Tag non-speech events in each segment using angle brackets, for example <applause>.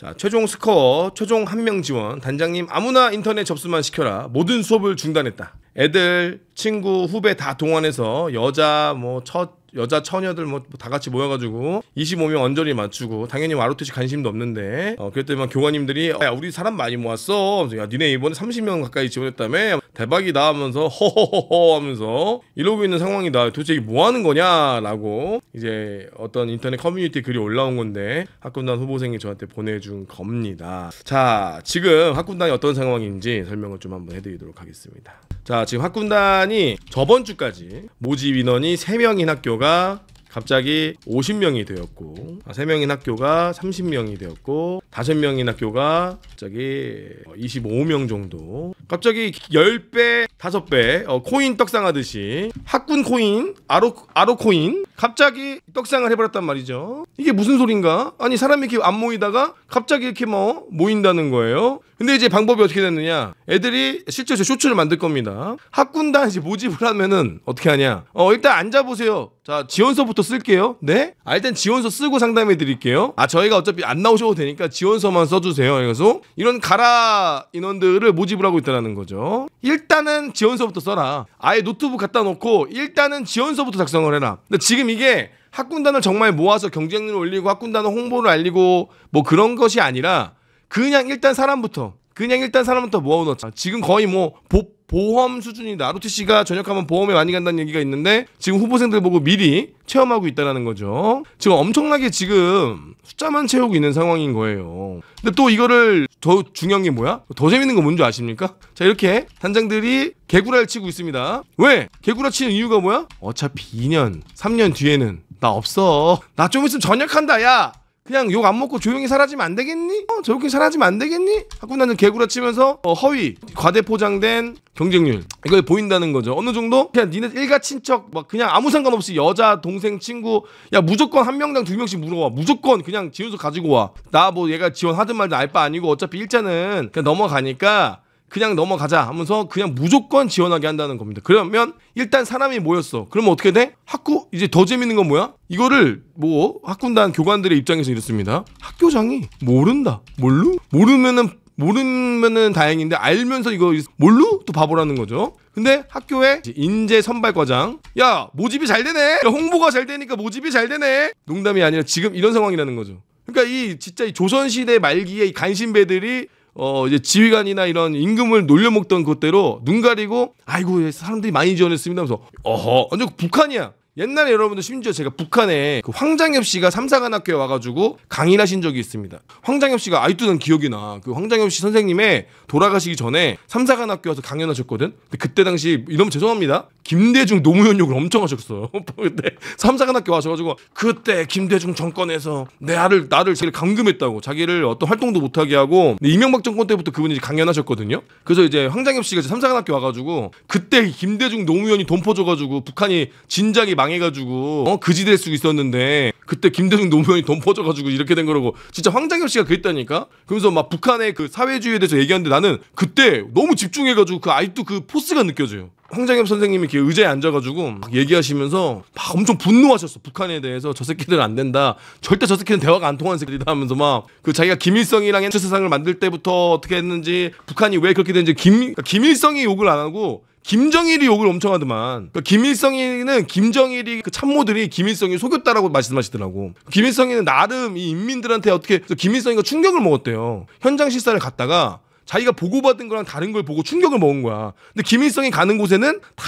자, 최종 스코어, 최종 한 명 지원, 단장님 아무나 인터넷 접수만 시켜라. 모든 수업을 중단했다. 애들 친구 후배 다 동원해서 여자 뭐 첫 여자 처녀들 뭐 다 같이 모여가지고 25명 언저리 맞추고 당연히 와로테시 관심도 없는데 어 그랬더니 막 교관님들이 어, 야 우리 사람 많이 모았어 야 니네 이번에 30명 가까이 지원했다며 대박이다 하면서 허허허허 하면서 이러고 있는 상황이다 도대체 뭐 하는 거냐라고 이제 어떤 인터넷 커뮤니티 글이 올라온 건데 학군단 후보생이 저한테 보내준 겁니다 자 지금 학군단이 어떤 상황인지 설명을 좀 한번 해드리도록 하겠습니다 자 지금 학군단 시간이 저번 주까지 모집 인원이 3명인 학교가 갑자기 50명이 되었고 3명인 아, 학교가 30명이 되었고 다섯 명인 학교가 갑자기 25명 어, 정도 갑자기 10배, 5배 어, 코인 떡상하듯이 학군 코인, 아로, 아로 코인 갑자기 떡상을 해버렸단 말이죠 이게 무슨 소린가? 아니 사람이 이렇게 안 모이다가 갑자기 이렇게 뭐 모인다는 거예요 근데 이제 방법이 어떻게 됐느냐 애들이 실제 저 쇼츠를 만들 겁니다 학군단 이제 모집을 하면은 어떻게 하냐 어 일단 앉아보세요 자 지원서부터 쓸게요 네? 아 일단 지원서 쓰고 상담해 드릴게요 아 저희가 어차피 안 나오셔도 되니까 지원서만 써주세요 그래서 이런 가라 인원들을 모집을 하고 있다는 거죠 일단은 지원서부터 써라 아예 노트북 갖다 놓고 일단은 지원서부터 작성을 해라 근데 지금 이게 학군단을 정말 모아서 경쟁률 올리고 학군단을 홍보를 알리고 뭐 그런 것이 아니라 그냥 일단 사람부터 그냥 일단 사람부터 모아놓자 지금 거의 뭐 보, 보험 수준이다. 아로티 씨가 전역하면 보험에 많이 간다는 얘기가 있는데 지금 후보생들 보고 미리 체험하고 있다라는 거죠. 지금 엄청나게 지금 숫자만 채우고 있는 상황인 거예요. 근데 또 이거를 더 중요한 게 뭐야? 더 재밌는 거 뭔지 아십니까? 자 이렇게 단장들이 개구라를 치고 있습니다. 왜? 개구라 치는 이유가 뭐야? 어차피 2년, 3년 뒤에는 나 없어. 나 좀 있으면 전역한다, 야. 그냥 욕 안 먹고 조용히 사라지면 안 되겠니? 어, 저렇게 사라지면 안 되겠니? 하고 나는 개구라치면서 어, 허위, 과대포장된 경쟁률 이걸 보인다는 거죠. 어느 정도 그냥 니네 일가 친척 막 그냥 아무 상관없이 여자, 동생, 친구 야 무조건 한 명당 두 명씩 물어와 무조건 그냥 지원서 가지고 와. 나 뭐 얘가 지원하든 말든 알 바 아니고 어차피 일자는 그냥 넘어가니까 그냥 넘어가자 하면서 그냥 무조건 지원하게 한다는 겁니다. 그러면 일단 사람이 모였어. 그러면 어떻게 돼? 학구 이제 더 재밌는 건 뭐야? 이거를 뭐 학군단 교관들의 입장에서 이렇습니다. 학교장이 모른다. 몰루? 모르면은 모르면은 다행인데 알면서 이거 뭘로 또 바보라는 거죠. 근데 학교에 인재 선발 과장 야 모집이 잘 되네. 홍보가 잘 되니까 모집이 잘 되네. 농담이 아니라 지금 이런 상황이라는 거죠. 그러니까 이 진짜 이 조선시대 말기에 이 간신배들이 어 이제 지휘관이나 이런 임금을 놀려먹던 그대로눈 가리고 아이고 사람들이 많이 지원했습니다 하면서 어허 완전 북한이야 옛날에 여러분들 심지어 제가 북한에 그 황장엽 씨가 삼사관학교에 와가지고 강의를 하신 적이 있습니다. 황장엽 씨가 아직도 난 기억이 나. 그 황장엽 씨 선생님의 돌아가시기 전에 삼사관학교 와서 강연하셨거든. 근데 그때 당시 이놈 죄송합니다. 김대중 노무현 욕을 엄청 하셨어요. 그때 <laughs> 삼사관학교 와셔가지고 그때 김대중 정권에서 내 아를 나를 제일 감금했다고 자기를 어떤 활동도 못하게 하고 이명박 정권 때부터 그분이 강연하셨거든요. 그래서 이제 황장엽 씨가 삼사관학교 와가지고 그때 김대중 노무현이 돈 퍼줘가지고 북한이 진작에 망 망해가지고 어 그지될 수 있었는데 그때 김대중 노무현이 돈 퍼져가지고 이렇게 된 거라고 진짜 황장엽 씨가 그랬다니까 그러면서 막 북한의 그 사회주의에 대해서 얘기하는데 나는 그때 너무 집중해가지고 그 아직도 그 포스가 느껴져요 황장엽 선생님이 이렇게 의자에 앉아가지고 막 얘기하시면서 막 엄청 분노하셨어 북한에 대해서 저 새끼들은 안 된다 절대 저 새끼는 대화가 안 통하는 새끼들이다 하면서 막 그 자기가 김일성이랑 해체 세상을 만들 때부터 어떻게 했는지 북한이 왜 그렇게 됐는지 김 그러니까 김일성이 욕을 안 하고 김정일이 욕을 엄청 하더만. 그러니까 김일성이는 김정일이 그 참모들이 김일성이 속였다라고 말씀하시더라고. 김일성이는 나름 이 인민들한테 어떻게 김일성이가 충격을 먹었대요. 현장 실사를 갔다가 자기가 보고받은 거랑 다른 걸 보고 충격을 먹은 거야. 근데 김일성이 가는 곳에는 다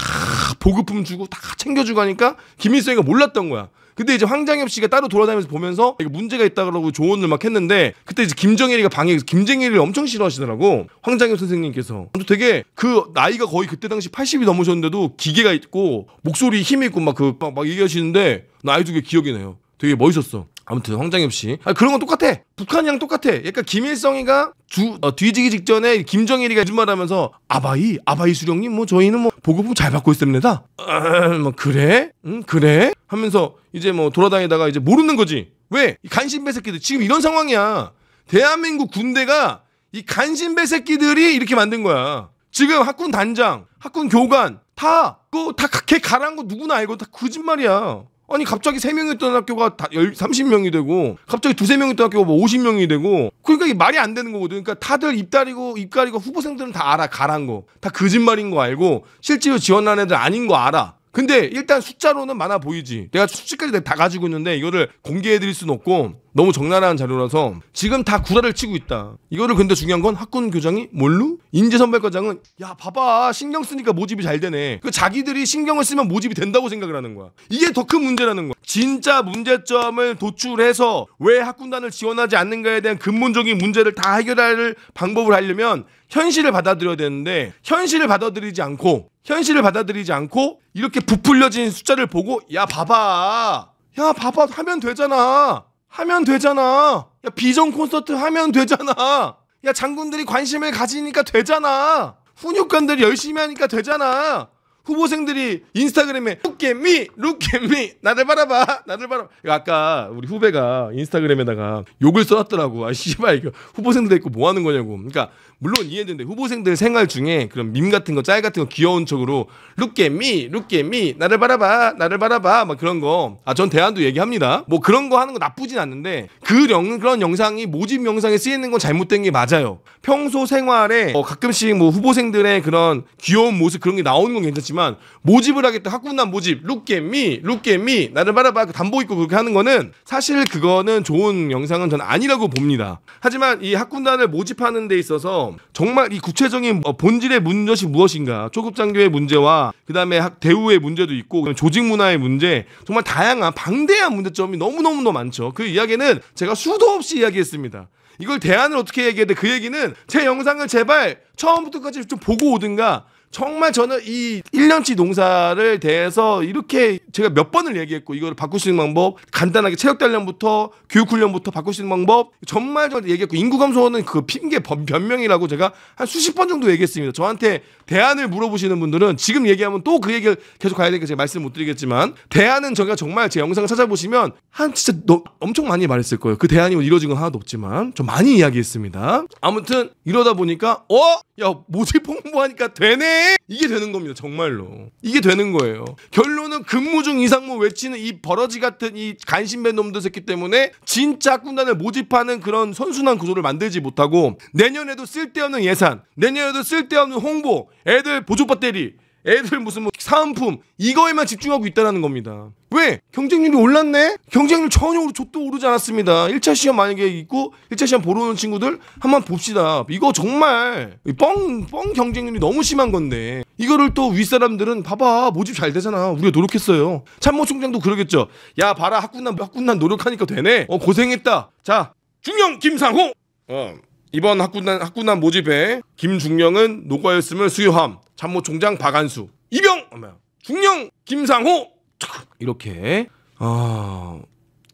보급품 주고 다 챙겨주고 하니까 김일성이가 몰랐던 거야. 근데 이제 황장엽 씨가 따로 돌아다니면서 보면서 이거 문제가 있다 그러고 조언을 막 했는데 그때 이제 김정일이가 방에 서 김정일을 엄청 싫어하시더라고 황장엽 선생님께서 되게 그 나이가 거의 그때 당시 80이 넘으셨는데도 기계가 있고 목소리 힘이 있고 막 그막 그, 막 얘기하시는데 나이 두 개 기억이 나요 되게 멋있었어 아무튼 황장엽 씨. 아, 그런 건 똑같아. 북한이랑 똑같아. 약간 김일성이가 주, 어, 뒤지기 직전에 김정일이가 이짓말하면서 아바이, 아바이 수령님 뭐 저희는 뭐 보급품 잘 받고 있습니다. 아, 뭐 그래? 응, 그래? 하면서 이제 뭐 돌아다니다가 이제 모르는 거지. 왜? 간신배 새끼들 지금 이런 상황이야. 대한민국 군대가 이 간신배 새끼들이 이렇게 만든 거야. 지금 학군 단장, 학군 교관 다그다 다 가랑거 누구나 알고 다 거짓말이야. 아니 갑자기 3명이었던 학교가 다 30명이 되고 갑자기 2, 3 명이었던 학교가 뭐 50명이 되고 그러니까 이게 말이 안 되는 거거든. 그러니까 다들 입다리고 입가리고 후보생들은 다 알아. 가란 거. 다 거짓말인 거 알고 실제로 지원한 애들 아닌 거 알아. 근데 일단 숫자로는 많아 보이지. 내가 수치까지 다 가지고 있는데 이거를 공개해드릴 수는 없고 너무 적나라한 자료라서 지금 다 구라를 치고 있다. 이거를 근데 중요한 건 학군 교장이 뭘로? 인재선발과장은 야 봐봐 신경 쓰니까 모집이 잘 되네. 그 자기들이 신경을 쓰면 모집이 된다고 생각을 하는 거야. 이게 더 큰 문제라는 거야. 진짜 문제점을 도출해서 왜 학군단을 지원하지 않는가에 대한 근본적인 문제를 다 해결할 방법을 하려면 현실을 받아들여야 되는데 현실을 받아들이지 않고 현실을 받아들이지 않고 이렇게 부풀려진 숫자를 보고 야 봐봐 야 봐봐 하면 되잖아 하면 되잖아 야 비전 콘서트 하면 되잖아 야 장군들이 관심을 가지니까 되잖아 훈육관들이 열심히 하니까 되잖아 후보생들이 인스타그램에 루켓미 루켓미 나를 바라봐 나를 바라봐 이거 아까 우리 후배가 인스타그램에다가 욕을 써놨더라고 아 씨발 이거 후보생들 있고 뭐 하는 거냐고 그러니까 물론 이해되는데 후보생들 생활 중에 그런 밈 같은 거 짤 같은 거 귀여운 척으로 루켓미 루켓미 나를 바라봐 나를 바라봐 막 그런 거 아 전 대안도 얘기합니다 뭐 그런 거 하는 거 나쁘진 않는데 그 영, 그런 영상이 모집 영상에 쓰이는 건 잘못된 게 맞아요 평소 생활에 어, 가끔씩 뭐 후보생들의 그런 귀여운 모습 그런 게 나오는 건 괜찮지 있지만 모집을 하겠다 학군단 모집 룩게미 룩게미 나를 바라봐 그 담보있고 그렇게 하는 거는 사실 그거는 좋은 영상은 전 아니라고 봅니다. 하지만 이 학군단을 모집하는 데 있어서 정말 이 구체적인 어, 본질의 문제이 무엇인가 초급장교의 문제와 그 다음에 대우의 문제도 있고 조직 문화의 문제 정말 다양한 방대한 문제점이 너무너무너 많죠. 그 이야기는 제가 수도 없이 이야기했습니다. 이걸 대안을 어떻게 얘기해야 돼? 그 얘기는 제 영상을 제발 처음부터까지 좀 보고 오든가 정말 저는 이 1년치 농사를 대해서 이렇게 제가 몇 번을 얘기했고 이걸 바꿀 수 있는 방법 간단하게 체력 단련부터 교육 훈련부터 바꿀 수 있는 방법 정말 저 얘기했고 인구 감소는 그 핑계 변명이라고 제가 한 수십 번 정도 얘기했습니다. 저한테 대안을 물어보시는 분들은 지금 얘기하면 또 그 얘기를 계속 가야 되니까 제가 말씀 을못 드리겠지만 대안은 제가 정말 제 영상을 찾아보시면 한 진짜 너, 엄청 많이 말했을 거예요. 그 대안이 뭐 이루어진 건 하나도 없지만 좀 많이 이야기했습니다. 아무튼 이러다 보니까 어? 야 모집 홍보하니까 되네 이게 되는 겁니다. 정말로. 이게 되는 거예요. 결론은 근무 중 이상무 외치는 이 버러지 같은 이 간신배 놈들 새끼 때문에 진짜 군단을 모집하는 그런 선순환 구조를 만들지 못하고 내년에도 쓸데없는 예산, 내년에도 쓸데없는 홍보, 애들 보조 배터리 애들 무슨 뭐 사은품 이거에만 집중하고 있다라는 겁니다. 왜? 경쟁률이 올랐네? 경쟁률 전혀 좆도 오르지 않았습니다. 1차 시험 만약에 있고 1차 시험 보러 오는 친구들 한번 봅시다. 이거 정말 뻥, 뻥 경쟁률이 너무 심한 건데 이거를 또 윗사람들은 봐봐 모집 잘 되잖아. 우리가 노력했어요. 참모총장도 그러겠죠. 야 봐라 학군난 학군난 노력하니까 되네. 어 고생했다. 자 중령 김상호. 어. 이번 학군단, 학군단 모집에 김중령은 노과였음을 수여함. 참모총장 박안수. 이병! 중령! 김상호! 이렇게. 아.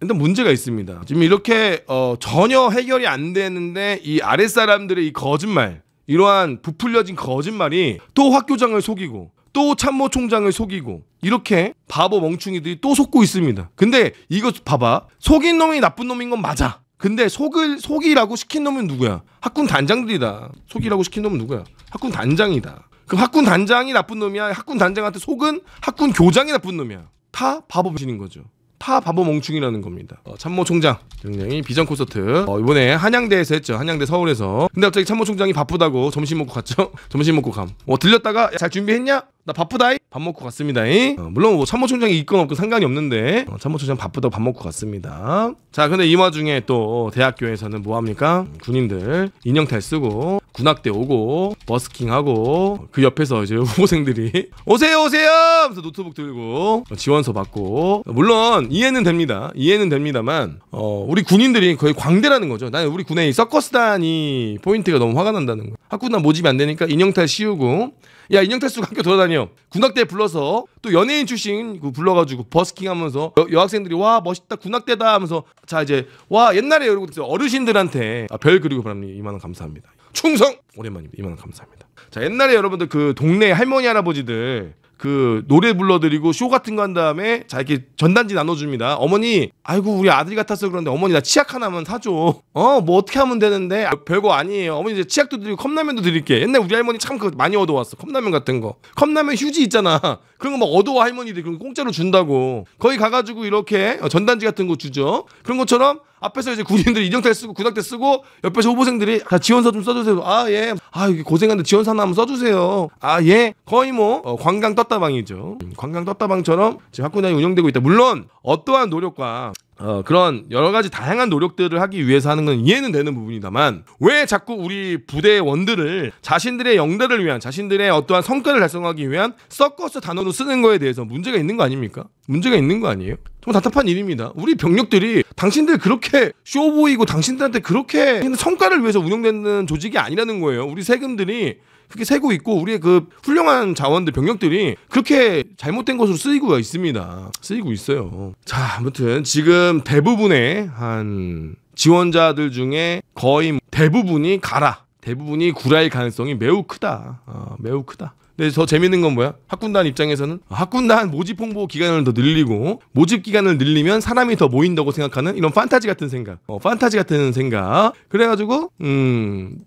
일단 문제가 있습니다. 지금 이렇게 어, 전혀 해결이 안 되는데 이 아랫사람들의 이 거짓말, 이러한 부풀려진 거짓말이 또 학교장을 속이고 또 참모총장을 속이고 이렇게 바보 멍충이들이 또 속고 있습니다. 근데 이거 봐봐. 속인 놈이 나쁜 놈인 건 맞아. 근데 속을 속이라고 시킨 놈은 누구야? 학군 단장들이다. 속이라고 시킨 놈은 누구야? 학군 단장이다. 그럼 학군 단장이 나쁜 놈이야. 학군 단장한테 속은 학군 교장이 나쁜 놈이야. 다 바보 신인 거죠. 다 바보 멍충이라는 겁니다. 어, 참모 총장 굉장히 비전 콘서트 어, 이번에 한양대에서 했죠. 한양대 서울에서. 근데 갑자기 참모 총장이 바쁘다고 점심 먹고 갔죠. <laughs> 점심 먹고 감. 어 들렸다가 잘 준비했냐? 나 바쁘다이 밥 먹고 갔습니다이 어, 물론 뭐 참모총장이 있건 없건 상관이 없는데 어, 참모총장 바쁘다 밥 먹고 갔습니다 자 근데 이 와중에 또 대학교에서는 뭐합니까 군인들 인형탈 쓰고 군악대 오고 버스킹하고 그 옆에서 이제 후보생들이 <laughs> 오세요 오세요 하면서 노트북 들고 지원서 받고 물론 이해는 됩니다 이해는 됩니다만 어, 우리 군인들이 거의 광대라는 거죠 나는 우리 군의 서커스단이 포인트가 너무 화가 난다는 거학군단 모집이 안 되니까 인형탈 씌우고 야 인형탈 쓰고 학교 돌아다녀 군악대 불러서 또 연예인 출신 그 불러가지고 버스킹 하면서 여, 학생들이와 멋있다 군악대다 하면서 자 이제 와 옛날에 여러분 들 어르신들한테 아, 별 그리고 바랍니다 이만원 감사합니다 충성 오랜만입니다. 이만 감사합니다. 자 옛날에 여러분들 그 동네 할머니 할아버지들 그 노래 불러드리고 쇼 같은 거 한 다음에 자 이렇게 전단지 나눠줍니다. 어머니 아이고 우리 아들 같아서 그런데 어머니 나 치약 하나만 사줘. 어뭐 어떻게 하면 되는데 아, 별거 아니에요. 어머니 이제 치약도 드리고 컵라면도 드릴게. 옛날 우리 할머니 참그 많이 얻어왔어. 컵라면 같은 거. 컵라면 휴지 있잖아. <laughs> 그런 거 막 얻어와 할머니들 그런 거 공짜로 준다고. 거기 가가지고 이렇게 전단지 같은 거 주죠. 그런 것처럼 앞에서 이제 군인들이 이정태 쓰고 구닥대 쓰고 옆에서 후보생들이 다 지원서 좀 써주세요. 아 예. 아 이게 고생한데 지원서 하나 한번 써주세요. 아 예. 거의 뭐 어, 관광 떴다방이죠. 음, 관광 떴다방처럼 지금 학군단이 운영되고 있다. 물론 어떠한 노력과 어, 그런 여러 가지 다양한 노력들을 하기 위해서 하는 건 이해는 되는 부분이다만 왜 자꾸 우리 부대원들을 자신들의 영대를 위한 자신들의 어떠한 성과를 달성하기 위한 서커스 단어로 쓰는 거에 대해서 문제가 있는 거 아닙니까? 문제가 있는 거 아니에요? 좀 답답한 일입니다. 우리 병력들이 당신들 그렇게 쇼 보이고 당신들한테 그렇게 성과를 위해서 운영되는 조직이 아니라는 거예요. 우리 세금들이 그렇게 세고 있고 우리의 그 훌륭한 자원들 병력들이 그렇게 잘못된 것으로 쓰이고 있습니다. 쓰이고 있어요. 자, 아무튼 지금 대부분의 한 지원자들 중에 거의 대부분이 가라. 대부분이 구라일 가능성이 매우 크다. 어, 매우 크다. 근데 더 재밌는 건 뭐야? 학군단 입장에서는 학군단 모집 홍보 기간을 더 늘리고 모집 기간을 늘리면 사람이 더 모인다고 생각하는 이런 판타지 같은 생각, 어, 판타지 같은 생각. 그래가지고 음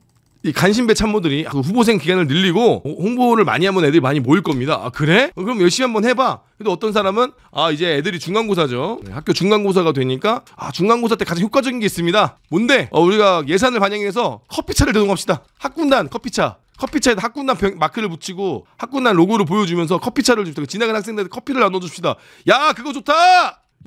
이 간신배 참모들이 아, 그 후보생 기간을 늘리고 어, 홍보를 많이 하면 애들이 많이 모일 겁니다. 아, 그래? 그럼 열심히 한번 해봐. 근데 어떤 사람은 아 이제 애들이 중간고사죠. 네, 학교 중간고사가 되니까 아 중간고사 때 가장 효과적인 게 있습니다. 뭔데? 어, 우리가 예산을 반영해서 커피차를 대동합시다. 학군단 커피차. 커피차에 학군단 마크를 붙이고 학군단 로고를 보여주면서 커피차를 줍시다. 그 지나가 학생들한테 커피를 나눠줍시다. 야 그거 좋다.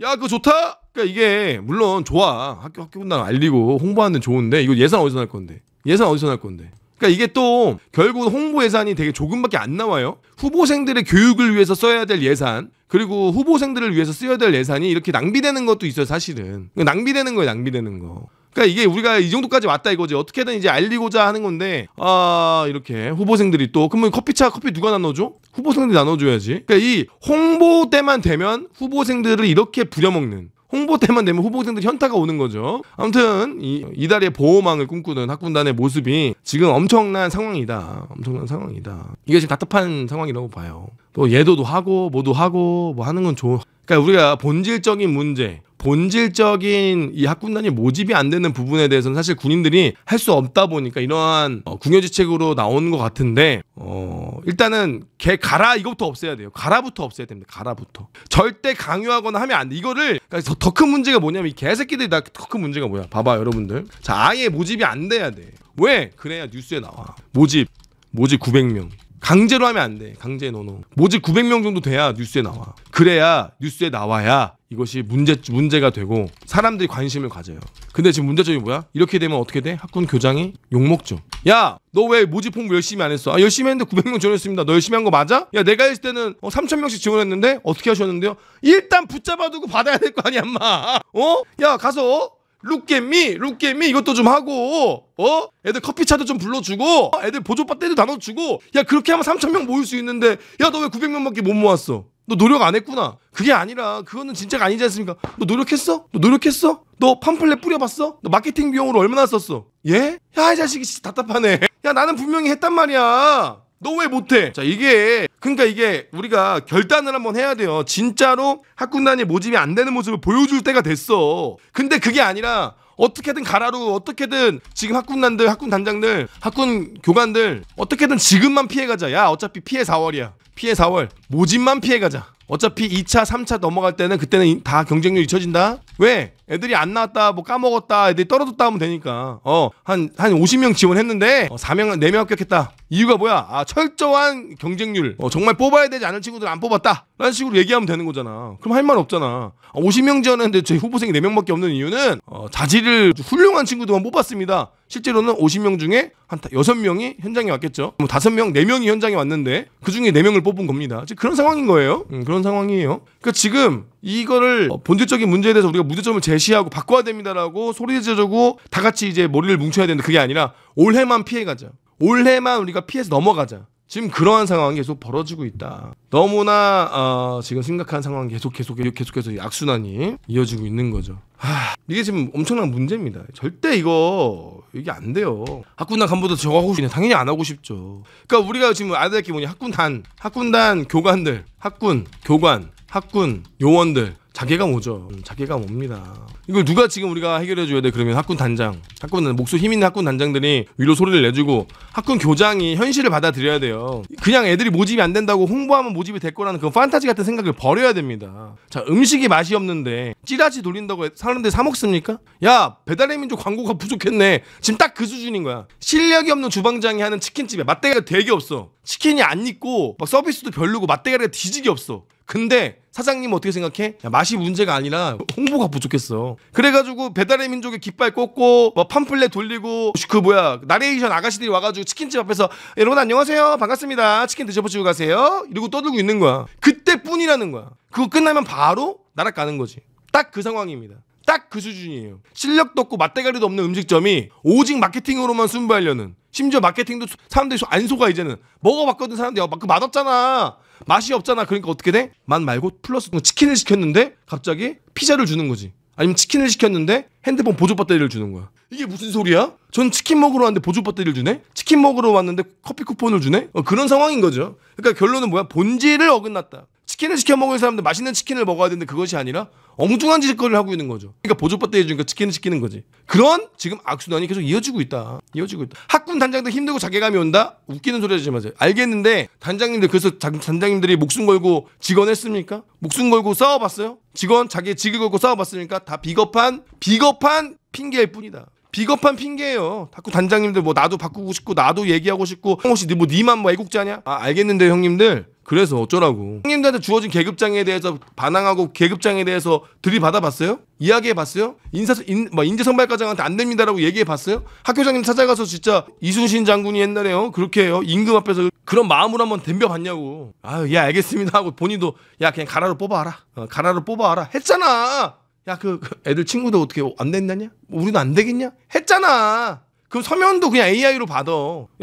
야 그거 좋다. 그러니까 이게 물론 좋아. 학교 학교 군단 알리고 홍보하는 좋은데 이거 예산 어디서 날 건데? 예산 어디서 날 건데? 그러니까 이게 또 결국은 홍보 예산이 되게 조금밖에 안 나와요. 후보생들의 교육을 위해서 써야 될 예산 그리고 후보생들을 위해서 써야 될 예산이 이렇게 낭비되는 것도 있어요 사실은. 그러니까 낭비되는 거예요 낭비되는 거. 그러니까 이게 우리가 이 정도까지 왔다 이거지 어떻게든 이제 알리고자 하는 건데 아 이렇게 후보생들이 또 그러면 커피차 커피 누가 나눠줘? 후보생들이 나눠줘야지. 그러니까 이 홍보 때만 되면 후보생들을 이렇게 부려먹는 홍보 때만 되면 후보생들 현타가 오는 거죠. 아무튼 이, 이달의 보호망을 꿈꾸는 학군단의 모습이 지금 엄청난 상황이다. 엄청난 상황이다. 이게 지금 답답한 상황이라고 봐요. 또 예도도 하고 뭐도 하고 뭐 하는 건 좋은. 그러니까 우리가 본질적인 문제 본질적인 이 학군단이 모집이 안 되는 부분에 대해서는 사실 군인들이 할 수 없다 보니까 이러한 어, 궁여지책으로 나온 것 같은데 어, 일단은 개 가라 이것부터 없애야 돼요. 가라부터 없애야 됩니다. 가라부터 절대 강요하거나 하면 안 돼. 이거를 그러니까 더 큰 문제가 뭐냐면 이 개새끼들이 나 더 큰 문제가 뭐야? 봐봐 여러분들. 자 아예 모집이 안 돼야 돼. 왜? 그래야 뉴스에 나와. 모집 모집 900명 강제로 하면 안 돼. 강제 노노. 모집 900명 정도 돼야 뉴스에 나와. 그래야 뉴스에 나와야 이것이 문제 문제가 되고 사람들이 관심을 가져요. 근데 지금 문제점이 뭐야? 이렇게 되면 어떻게 돼? 학군 교장이 욕 먹죠. 야, 너 왜 모집 홍보 열심히 안 했어? 아, 열심히 했는데 900명 지원했습니다. 너 열심히 한 거 맞아? 야, 내가 했을 때는 어, 3,000명씩 지원했는데 어떻게 하셨는데요? 일단 붙잡아두고 받아야 될 거 아니야, 엄마. 어? 야, 가서 어? 룩게미 룩게미 이것도 좀 하고 어? 애들 커피차도 좀 불러주고 애들 보조바 때도 다 넣어주고 야 그렇게 하면 3천명 모일 수 있는데 야 너 왜 900명밖에 못 모았어 너 노력 안 했구나 그게 아니라 그거는 진짜가 아니지 않습니까 너 노력했어? 너 노력했어? 너 팜플렛 뿌려봤어? 너 마케팅 비용으로 얼마나 썼어? 예? 야 이 자식이 진짜 답답하네 야 나는 분명히 했단 말이야 너왜 못해? 자, 이게, 그러니까 이게 우리가 결단을 한번 해야 돼요. 진짜로 학군단이 모집이 안 되는 모습을 보여줄 때가 됐어. 근데 그게 아니라, 어떻게든 가라로 어떻게든 지금 학군단들 학군 단장들 학군 교관들 어떻게든 지금만 피해가자 야 어차피 피해 4월이야 피해 4월 모집만 피해가자 어차피 2차, 3차 넘어갈 때는 그때는 다 경쟁률 잊혀진다? 왜? 애들이 안 나왔다, 뭐 까먹었다, 애들이 떨어졌다 하면 되니까. 어, 한, 한 50명 지원했는데, 어, 4명, 4명 합격했다. 이유가 뭐야? 아, 철저한 경쟁률. 어, 정말 뽑아야 되지 않은 친구들 안 뽑았다. 라는 식으로 얘기하면 되는 거잖아. 그럼 할 말 없잖아. 아, 50명 지원했는데 저희 후보생이 4명밖에 없는 이유는, 어, 자질을 훌륭한 친구들만 뽑았습니다. 실제로는 50명 중에 한 6명이 현장에 왔겠죠. 5명, 뭐 4명이 현장에 왔는데 그 중에 4명을 뽑은 겁니다. 그런 상황인 거예요. 음, 그런 상황이에요. 그러니까 지금 이거를 어, 본질적인 문제에 대해서 우리가 문제점을 제시하고 바꿔야 됩니다라고 소리지르고 다 같이 이제 머리를 뭉쳐야 되는데 그게 아니라 올해만 피해가자. 올해만 우리가 피해서 넘어가자. 지금 그러한 상황이 계속 벌어지고 있다. 너무나 어, 지금 심각한 상황 계속 계속 계속 계속해서 악순환이 이어지고 있는 거죠. 하, 이게 지금 엄청난 문제입니다. 절대 이거 이게 안 돼요. 학군단 간부도 정하고 싶냐 당연히 안 하고 싶죠. 그러니까 우리가 지금 알아야 될게 뭐냐 학군단, 학군단 교관들, 학군 교관, 학군 요원들 자괴감 오죠. 음, 자괴감 옵니다. 이걸 누가 지금 우리가 해결해 줘야 돼? 그러면 학군 단장, 학군 목소 힘 있는 학군 단장들이 위로 소리를 내주고 학군 교장이 현실을 받아들여야 돼요. 그냥 애들이 모집이 안 된다고 홍보하면 모집이 될 거라는 그 판타지 같은 생각을 버려야 됩니다. 자, 음식이 맛이 없는데 찌라시 돌린다고 사는데사 먹습니까? 야, 배달의 민족 광고가 부족했네. 지금 딱 그 수준인 거야. 실력이 없는 주방장이 하는 치킨집에 맛대가리 되게 없어. 치킨이 안 익고 막 서비스도 별로고 맛대가리가 뒤지게 없어. 근데 사장님 어떻게 생각해? 야, 맛이 문제가 아니라 홍보가 부족했어. 그래가지고 배달의 민족에 깃발 꽂고 뭐 팜플렛 돌리고 그 뭐야 나레이션 아가씨들이 와가지고 치킨집 앞에서 여러분 안녕하세요 반갑습니다 치킨 드셔보시고 가세요 이러고 떠들고 있는 거야. 그때뿐이라는 거야. 그거 끝나면 바로 나아가는 거지. 딱 그 상황입니다. 딱 그 수준이에요. 실력도 없고 맛대가리도 없는 음식점이 오직 마케팅으로만 순발하려는 심지어 마케팅도 사람들이 안 속아 이제는 먹어봤거든 사람들이 어, 막그 맛없잖아 맛이 없잖아 그러니까 어떻게 돼? 맛 말고 플러스 치킨을 시켰는데 갑자기 피자를 주는 거지 아니면 치킨을 시켰는데 핸드폰 보조 배터리를 주는 거야 이게 무슨 소리야? 전 치킨 먹으러 왔는데 보조 배터리를 주네? 치킨 먹으러 왔는데 커피 쿠폰을 주네? 어, 그런 상황인 거죠 그러니까 결론은 뭐야? 본질을 어긋났다 치킨을 시켜 먹을 사람들 맛있는 치킨을 먹어야 되는데 그것이 아니라 엉뚱한 짓거리를 하고 있는 거죠. 그러니까 보조배터 해주니까 그 치킨을 시키는 거지. 그런 지금 악순환이 계속 이어지고 있다. 이어지고 있다. 학군 단장도 힘들고 자괴감이 온다? 웃기는 소리 하지 마세요. 알겠는데 단장님들 그래서 단장님들이 목숨 걸고 직원했습니까? 목숨 걸고 싸워봤어요? 직원 자기 직을 걸고 싸워봤으니까 다 비겁한 비겁한 핑계일 뿐이다. 비겁한 핑계예요. 자꾸 단장님들 뭐 나도 바꾸고 싶고 나도 얘기하고 싶고 혹시 뭐, 뭐 니만 뭐 애국자냐? 아 알겠는데 형님들 그래서 어쩌라고. 형님들한테 주어진 계급장에 대해서 반항하고 계급장에 대해서 들이받아 봤어요? 이야기해 봤어요? 인사, 인, 뭐 인재선발과장한테 안 됩니다라고 얘기해 봤어요? 학교장님 찾아가서 진짜 이순신 장군이 옛날에요. 그렇게 해요. 임금 앞에서 그런 마음으로 한번 덤벼 봤냐고. 아유, 야 예, 알겠습니다. 하고 본인도 야, 그냥 가라로 뽑아라 어, 가라로 뽑아라 했잖아! 야, 그, 그 애들 친구들 어떻게 안 됐냐냐? 우리는 안 되겠냐? 했잖아! 그 서면도 그냥 AI로 받아.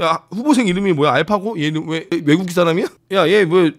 야, 후보생 이름이 뭐야? 알파고? 얘는 왜외국 사람이야? 야, 얘 뭐,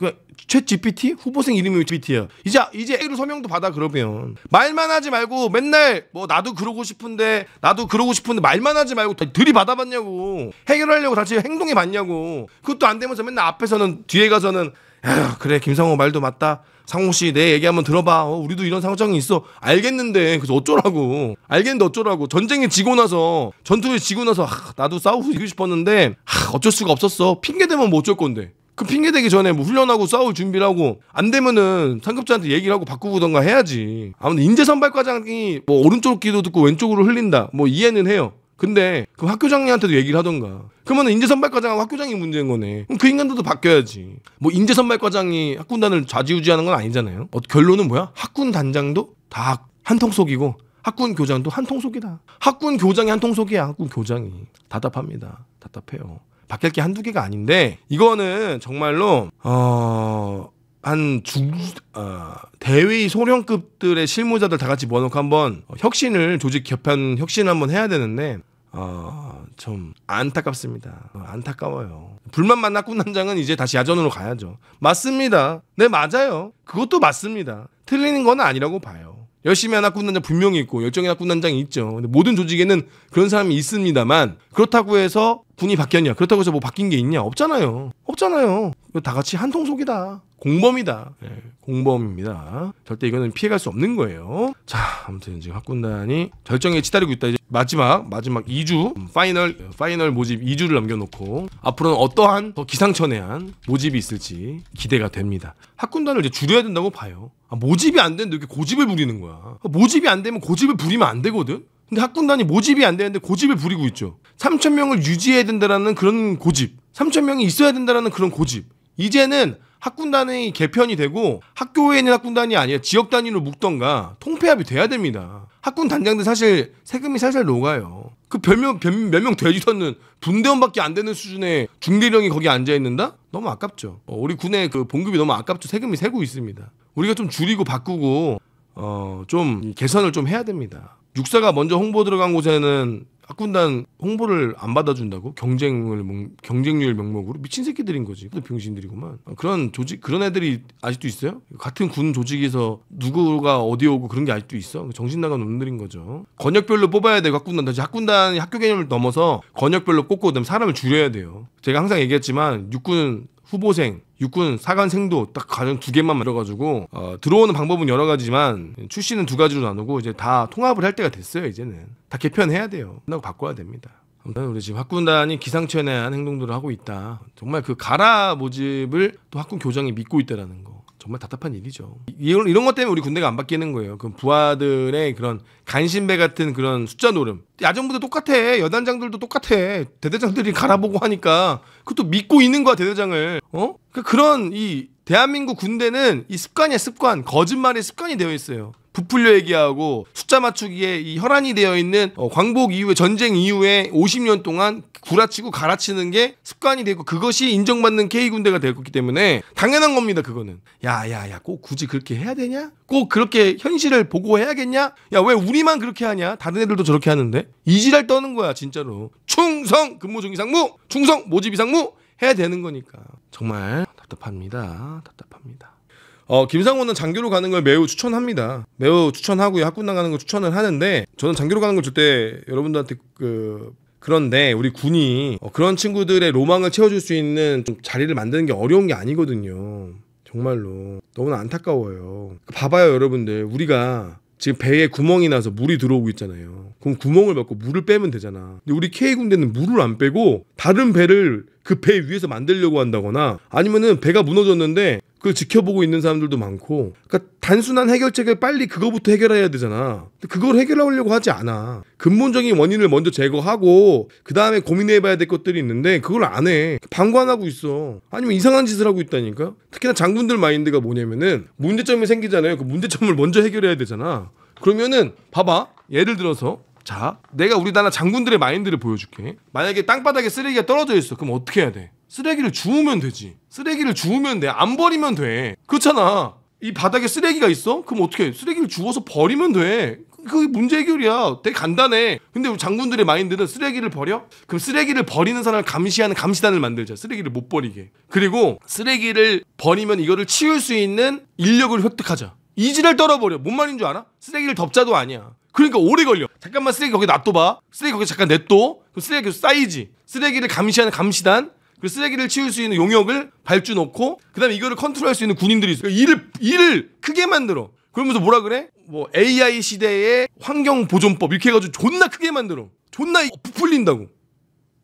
그최 GPT? 후보생 이름이 왜 GPT야? 이제 이제 A로 i 서명도 받아 그러면. 말만 하지 말고 맨날 뭐 나도 그러고 싶은데 나도 그러고 싶은데 말만 하지 말고 들이 받아 봤냐고. 해결하려고 다이 행동해 봤냐고. 그것도 안 되면서 맨날 앞에서는 뒤에 가서는 에휴, 그래 김성호 말도 맞다. 상호 씨내 얘기 한번 들어봐. 어, 우리도 이런 상황이 있어. 알겠는데 그래서 어쩌라고. 알겠는데 어쩌라고. 전쟁에 지고 나서 전투에 지고 나서 하, 나도 싸우고 싶었는데 하, 어쩔 수가 없었어. 핑계 대면 뭐 어쩔 건데. 그 핑계 대기 전에 뭐 훈련하고 싸울 준비를 하고 안 되면은 상급자한테 얘기를 하고 바꾸던가 해야지. 아무튼 인재 선발 과장이 뭐 오른쪽 귀도 듣고 왼쪽으로 흘린다. 뭐 이해는 해요. 근데 그 학교장님한테도 얘기를 하던가. 그러면 인재선발과장 학교장이 문제인 거네. 그럼 그 인간들도 바뀌어야지. 뭐 인재선발과장이 학군단을 좌지우지하는 건 아니잖아요. 어, 결론은 뭐야? 학군 단장도 다 한통 속이고 학군 교장도 한통 속이다. 학군 교장이 한통 속이야. 학군 교장이 답답합니다. 답답해요. 바뀔 게 한두 개가 아닌데 이거는 정말로 어. 한주 어, 대위 소령급들의 실무자들 다 같이 모아놓고 한번 혁신을 조직 개편 혁신 한번 해야 되는데 아좀 안타깝습니다. 안타까워요. 불만 만났고 난장은 이제 다시 야전으로 가야죠. 맞습니다. 네, 맞아요. 그것도 맞습니다. 틀리는 건 아니라고 봐요. 열심히 하나 꾼단장 분명히 있고 열정이나 꾼단장이 있죠. 근데 모든 조직에는 그런 사람이 있습니다만 그렇다고 해서 군이 바뀌었냐? 그렇다고 해서 뭐 바뀐 게 있냐? 없잖아요. 없잖아요. 다 같이 한통 속이다. 공범이다. 네, 공범입니다. 절대 이거는 피해갈 수 없는 거예요. 자, 아무튼 지금 학군단이 결정에 치달리고 있다. 이제 마지막 마지막 2주 음, 파이널 파이널 모집 2주를 남겨놓고 앞으로는 어떠한 더 기상천외한 모집이 있을지 기대가 됩니다. 학군단을 이제 줄여야 된다고 봐요. 아, 모집이 안 되는데 이렇게 고집을 부리는 거야. 아, 모집이 안 되면 고집을 부리면 안 되거든. 근데 학군단이 모집이 안 되는데 고집을 부리고 있죠. 3천 명을 유지해야 된다라는 그런 고집, 3천 명이 있어야 된다라는 그런 고집. 이제는 학군단이 개편이 되고 학교에 있는 학군단이 아니라 지역 단위로 묶던가 통폐합이 돼야 됩니다. 학군 단장들 사실 세금이 살살 녹아요. 그 별명 몇명 되지도 않는 분대원밖에 안 되는 수준의 중대령이 거기 앉아 있는다? 너무 아깝죠. 어, 우리 군의 그 봉급이 너무 아깝죠. 세금이 세고 있습니다. 우리가 좀 줄이고 바꾸고 어, 좀 개선을 좀 해야 됩니다. 육사가 먼저 홍보 들어간 곳에는 학군단 홍보를 안 받아준다고 경쟁을 경쟁률 명목으로 미친 새끼들인 거지. 또 병신들이구만. 그런 조직 그런 애들이 아직도 있어요? 같은 군 조직에서 누구가 어디 오고 그런 게 아직도 있어? 정신 나간 놈들인 거죠. 권역별로 뽑아야 돼 학군단. 다시 학군단 학교 개념을 넘어서 권역별로 뽑고 그다음 사람을 줄여야 돼요. 제가 항상 얘기했지만 육군 후보생 육군 사관 생도 딱가정두 개만 만들어가지고 어, 들어오는 방법은 여러 가지지만 출시는 두 가지로 나누고 이제 다 통합을 할 때가 됐어요 이제는 다 개편해야 돼요. 끝나고 바꿔야 됩니다. 아무튼 우리 지금 학군단이 기상천외한 행동들을 하고 있다. 정말 그 가라 모집을 또 학군 교장이 믿고 있다라는 거. 정말 답답한 일이죠. 이런, 이런 것 때문에 우리 군대가 안 바뀌는 거예요. 그 부하들의 그런 간신배 같은 그런 숫자 노름. 야전부대 똑같아. 여단장들도 똑같아. 대대장들이 <laughs> 갈아보고 하니까 그것도 믿고 있는 거야, 대대장을. 어? 그러니까 그런 이 대한민국 군대는 이 습관이야, 습관. 거짓말의 습관이 되어 있어요. 부풀려 얘기하고 숫자 맞추기에 이 혈안이 되어 있는 어, 광복 이후에 전쟁 이후에 50년 동안 구라치고 갈아치는 게 습관이 되고 그것이 인정받는 K 군대가 되었기 때문에 당연한 겁니다 그거는 야야야 꼭 굳이 그렇게 해야 되냐 꼭 그렇게 현실을 보고 해야겠냐 야 왜 우리만 그렇게 하냐 다른 애들도 저렇게 하는데 이지랄 떠는 거야 진짜로 충성 근무 중이상무 충성 모집 이상무 해야 되는 거니까 정말 답답합니다 답답합니다. 어, 김상훈은 장교로 가는 걸 매우 추천합니다. 매우 추천하고요. 학군 나가는 걸 추천을 하는데 저는 장교로 가는 걸 절대 여러분들한테 그 그런데 우리 군이 어, 그런 친구들의 로망을 채워줄 수 있는 자리를 만드는 게 어려운 게 아니거든요. 정말로 너무나 안타까워요. 봐봐요 여러분들 우리가 지금 배에 구멍이 나서 물이 들어오고 있잖아요. 그럼 구멍을 막고 물을 빼면 되잖아. 근데 우리 K 군대는 물을 안 빼고 다른 배를 그배 위에서 만들려고 한다거나 아니면은 배가 무너졌는데 그걸 지켜보고 있는 사람들도 많고 그러니까 단순한 해결책을 빨리 그거부터 해결해야 되잖아 그걸 해결하려고 하지 않아 근본적인 원인을 먼저 제거하고 그 다음에 고민해봐야 될 것들이 있는데 그걸 안해 방관하고 있어 아니면 이상한 짓을 하고 있다니까 특히나 장군들 마인드가 뭐냐면은 문제점이 생기잖아요 그 문제점을 먼저 해결해야 되잖아 그러면은 봐봐 예를 들어서 자, 내가 우리나라 장군들의 마인드를 보여줄게. 만약에 땅바닥에 쓰레기가 떨어져 있어. 그럼 어떻게 해야 돼? 쓰레기를 주우면 되지. 쓰레기를 주우면 돼. 안 버리면 돼. 그렇잖아. 이 바닥에 쓰레기가 있어? 그럼 어떻게 해? 쓰레기를 주워서 버리면 돼. 그게 문제 해결이야. 되게 간단해. 근데 우리 장군들의 마인드는 쓰레기를 버려? 그럼 쓰레기를 버리는 사람을 감시하는 감시단을 만들자. 쓰레기를 못 버리게. 그리고 쓰레기를 버리면 이거를 치울 수 있는 인력을 획득하자. 이질을 떨어버려. 뭔 말인 줄 알아? 쓰레기를 덮자도 아니야. 그러니까 오래 걸려. 잠깐만 쓰레기 거기 놔둬봐. 쓰레기 거기 잠깐 냅둬. 그럼 쓰레기 계속 쌓이지. 쓰레기를 감시하는 감시단. 그 쓰레기를 치울 수 있는 용역을 발주 놓고 그다음에 이거를 컨트롤할 수 있는 군인들이 있어. 일을 일을 크게 만들어. 그러면서 뭐라 그래? 뭐 AI 시대의 환경 보존법 이렇게 해가지고 존나 크게 만들어. 존나 부풀린다고.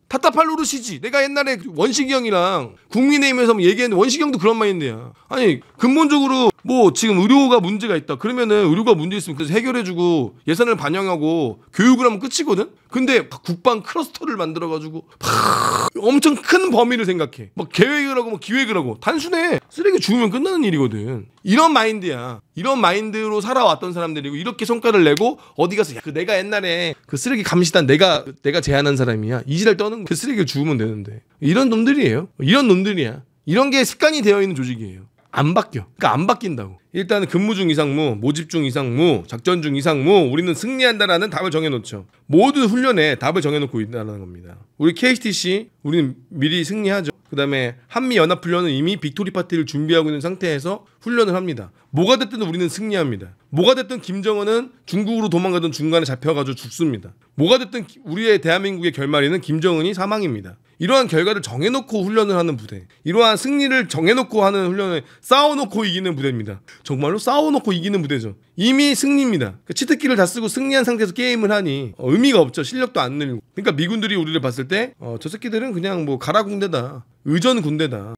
답답할 노릇이지. 내가 옛날에 그 원식이 형이랑 국민의힘에서 얘기했는데 원식이 형도 그런 말인데요. 아니 근본적으로 뭐 지금 의료가 문제가 있다. 그러면은 의료가 문제 있으면 그래서 해결해주고 예산을 반영하고 교육을 하면 끝이거든. 근데 국방 크러스터를 만들어가지고 팍 엄청 큰 범위를 생각해. 뭐 계획을 하고 막 기획을 하고 단순해. 쓰레기 주우면 끝나는 일이거든. 이런 마인드야. 이런 마인드로 살아왔던 사람들이고 이렇게 성과를 내고 어디 가서 야, 그 내가 옛날에 그 쓰레기 감시단 내가 내가 제안한 사람이야. 이지랄 떠는 그 쓰레기를 주우면 되는데. 이런 놈들이에요. 이런 놈들이야. 이런 게 습관이 되어 있는 조직이에요. 안 바뀌어. 그러니까 안 바뀐다고. 일단 근무 중 이상무, 모집 중 이상무, 작전 중 이상무, 우리는 승리한다라는 답을 정해놓죠. 모든 훈련에 답을 정해놓고 있다는 겁니다. 우리 KSTC, 우리는 미리 승리하죠. 그 다음에 한미연합훈련은 이미 빅토리 파티를 준비하고 있는 상태에서 훈련을 합니다. 뭐가 됐든 우리는 승리합니다. 뭐가 됐든 김정은은 중국으로 도망가던 중간에 잡혀가지고 죽습니다. 뭐가 됐든 우리의 대한민국의 결말에는 김정은이 사망입니다. 이러한 결과를 정해놓고 훈련을 하는 부대, 이러한 승리를 정해놓고 하는 훈련을 싸워놓고 이기는 부대입니다. 정말로 싸워놓고 이기는 부대죠. 이미 승리입니다. 그러니까 치트키를 다 쓰고 승리한 상태에서 게임을 하니 어, 의미가 없죠. 실력도 안 늘고. 그러니까 미군들이 우리를 봤을 때저 어, 새끼들은 그냥 뭐 가라 군대다, 의전 군대다.